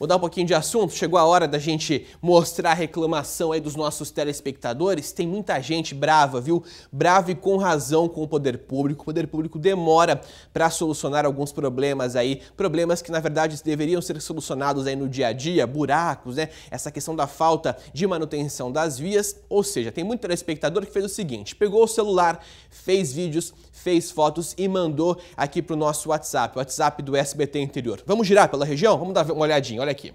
mudar um pouquinho de assunto, chegou a hora da gente mostrar a reclamação aí dos nossos telespectadores. Tem muita gente brava, viu? Brava e com razão com o poder público. O poder público demora para solucionar alguns problemas aí, problemas que na verdade deveriam ser solucionados aí no dia a dia, buracos, né? Essa questão da falta de manutenção das vias, ou seja, tem muito telespectador que fez o seguinte, pegou o celular, fez vídeos, fez fotos e mandou aqui pro nosso WhatsApp, o WhatsApp do SBT Interior. Vamos girar pela região? Vamos dar uma olhadinha. Olha aqui.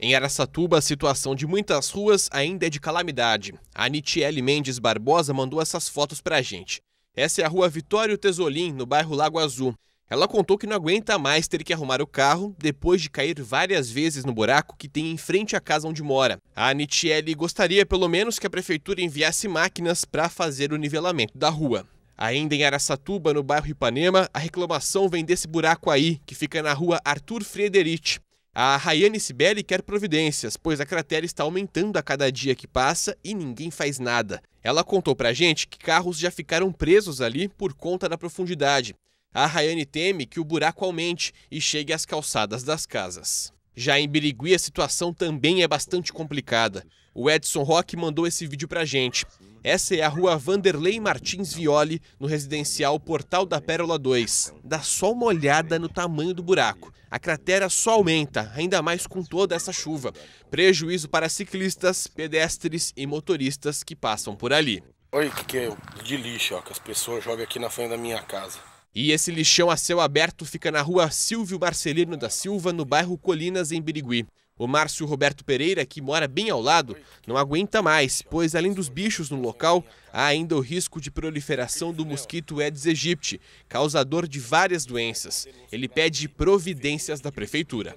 Em Aracatuba, a situação de muitas ruas ainda é de calamidade. A Nitiele Mendes Barbosa mandou essas fotos pra gente. Essa é a rua Vitório Tesolim, no bairro Lago Azul. Ela contou que não aguenta mais ter que arrumar o carro depois de cair várias vezes no buraco que tem em frente à casa onde mora. A Nitiele gostaria pelo menos que a prefeitura enviasse máquinas para fazer o nivelamento da rua. Ainda em Aracatuba, no bairro Ipanema, a reclamação vem desse buraco aí, que fica na rua Arthur Frederich. A Rayane Sibeli quer providências, pois a cratera está aumentando a cada dia que passa e ninguém faz nada. Ela contou pra gente que carros já ficaram presos ali por conta da profundidade. A Rayane teme que o buraco aumente e chegue às calçadas das casas. Já em Birigui, a situação também é bastante complicada. O Edson Roque mandou esse vídeo pra gente. Essa é a rua Vanderlei Martins Violi, no residencial Portal da Pérola 2. Dá só uma olhada no tamanho do buraco. A cratera só aumenta, ainda mais com toda essa chuva. Prejuízo para ciclistas, pedestres e motoristas que passam por ali. Olha o que, que é de lixo ó, que as pessoas jogam aqui na frente da minha casa. E esse lixão a céu aberto fica na rua Silvio Marcelino da Silva, no bairro Colinas, em Birigui. O Márcio Roberto Pereira, que mora bem ao lado, não aguenta mais, pois além dos bichos no local, há ainda o risco de proliferação do mosquito Aedes aegypti, causador de várias doenças. Ele pede providências da prefeitura.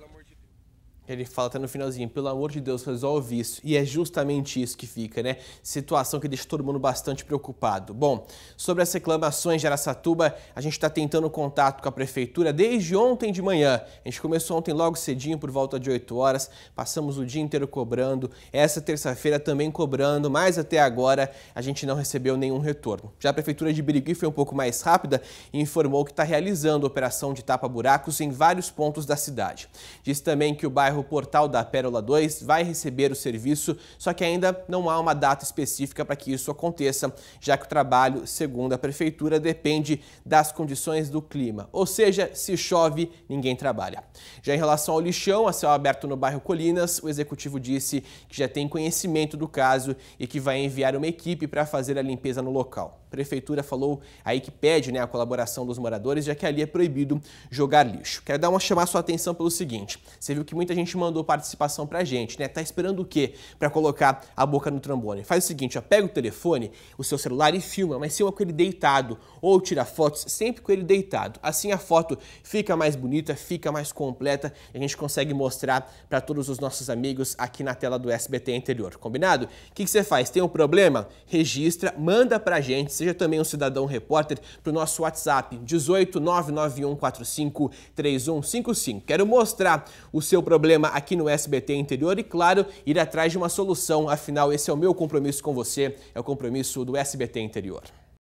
Ele fala até no finalzinho, pelo amor de Deus, resolve isso. E é justamente isso que fica, né? Situação que deixa todo mundo bastante preocupado. Bom, sobre as reclamações de Aracatuba, a gente está tentando contato com a prefeitura desde ontem de manhã. A gente começou ontem logo cedinho, por volta de 8 horas. Passamos o dia inteiro cobrando. Essa terça-feira também cobrando, mas até agora a gente não recebeu nenhum retorno. Já a prefeitura de Birigui foi um pouco mais rápida e informou que está realizando operação de tapa-buracos em vários pontos da cidade. Diz também que o bairro bairro Portal da Pérola 2 vai receber o serviço, só que ainda não há uma data específica para que isso aconteça, já que o trabalho, segundo a prefeitura, depende das condições do clima. Ou seja, se chove, ninguém trabalha. Já em relação ao lixão a céu aberto no bairro Colinas, o executivo disse que já tem conhecimento do caso e que vai enviar uma equipe para fazer a limpeza no local. A prefeitura falou aí que pede né, a colaboração dos moradores, já que ali é proibido jogar lixo. Quero dar uma chamar sua atenção pelo seguinte: você viu que muita gente gente mandou participação pra gente, né? Tá esperando o quê para colocar a boca no trombone? Faz o seguinte, ó, pega o telefone, o seu celular e filma, mas filma com ele deitado ou tira fotos sempre com ele deitado. Assim a foto fica mais bonita, fica mais completa e a gente consegue mostrar para todos os nossos amigos aqui na tela do SBT Interior, combinado? O que, você faz? Tem um problema? Registra, manda pra gente, seja também um cidadão repórter, pro nosso WhatsApp 18991453155. Quero mostrar o seu problema problema aqui no SBT Interior e, claro, ir atrás de uma solução. Afinal, esse é o meu compromisso com você, é o compromisso do SBT Interior.